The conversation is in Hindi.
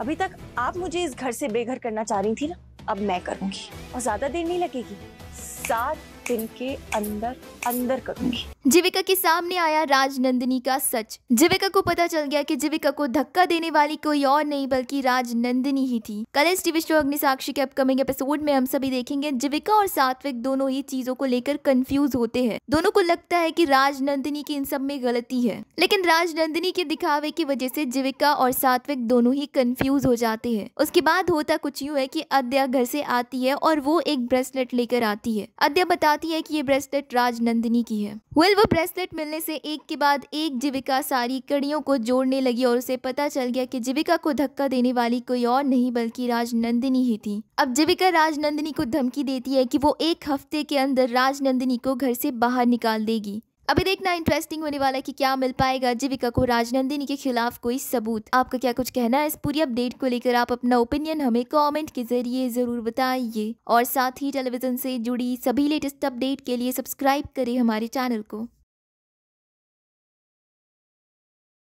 अभी तक आप मुझे इस घर से बेघर करना चाह रही थी ना अब मैं करूंगी और ज्यादा देर नहीं लगेगी सात दिन के अंदर अंदर करूंगी जीविका के सामने आया राजनंदिनी का सच जीविका को पता चल गया कि जीविका को धक्का देने वाली कोई और नहीं बल्कि राजनंदिनी ही थी कल इस टीवी शो साक्षी के अपकमिंग एपिसोड में हम सभी देखेंगे जीविका और सात्विक दोनों ही चीजों को लेकर कंफ्यूज होते हैं दोनों को लगता है कि राजनंदिनी की इन सब में गलती है लेकिन राजनंदिनी के दिखावे की वजह से जीविका और सात्विक दोनों ही कंफ्यूज हो जाते हैं उसके बाद होता कुछ यूँ है की अद्या घर से आती है और वो एक ब्रेसलेट लेकर आती है अद्या बताती बताती है कि ये ब्रेसलेट राजनंदिनी की है वेल वो ब्रेसलेट मिलने से एक के बाद एक जीविका सारी कड़ियों को जोड़ने लगी और उसे पता चल गया कि जीविका को धक्का देने वाली कोई और नहीं बल्कि राजनंदिनी ही थी अब जीविका राजनंदिनी को धमकी देती है कि वो एक हफ्ते के अंदर राजनंदिनी को घर से बाहर निकाल देगी अभी देखना इंटरेस्टिंग होने वाला है कि क्या मिल पाएगा जीविका को राजनंदिनी के खिलाफ कोई सबूत आपका क्या कुछ कहना है इस पूरी अपडेट को लेकर आप अपना ओपिनियन हमें कमेंट के जरिए जरूर बताइए और साथ ही टेलीविजन से जुड़ी सभी लेटेस्ट अपडेट के लिए सब्सक्राइब करें हमारे चैनल को